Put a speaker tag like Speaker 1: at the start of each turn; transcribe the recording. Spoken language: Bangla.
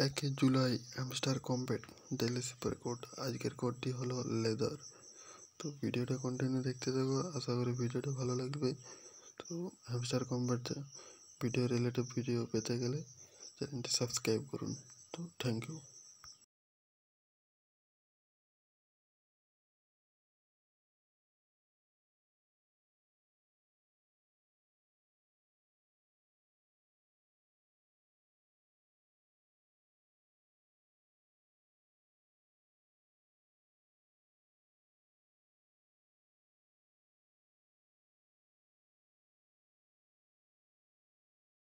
Speaker 1: আজকে জুলাই হামস্টার কমপেট দেলেস পর কোড আজকের কোডটি হলো লেদার তো ভিডিওটা कंटिन्यू देखते থাকো আশা করি ভিডিওটা ভালো লাগবে তো Hamster Kombat video related video পেতে গেলে চ্যানেলটা সাবস্ক্রাইব করুন তো থ্যাংক ইউ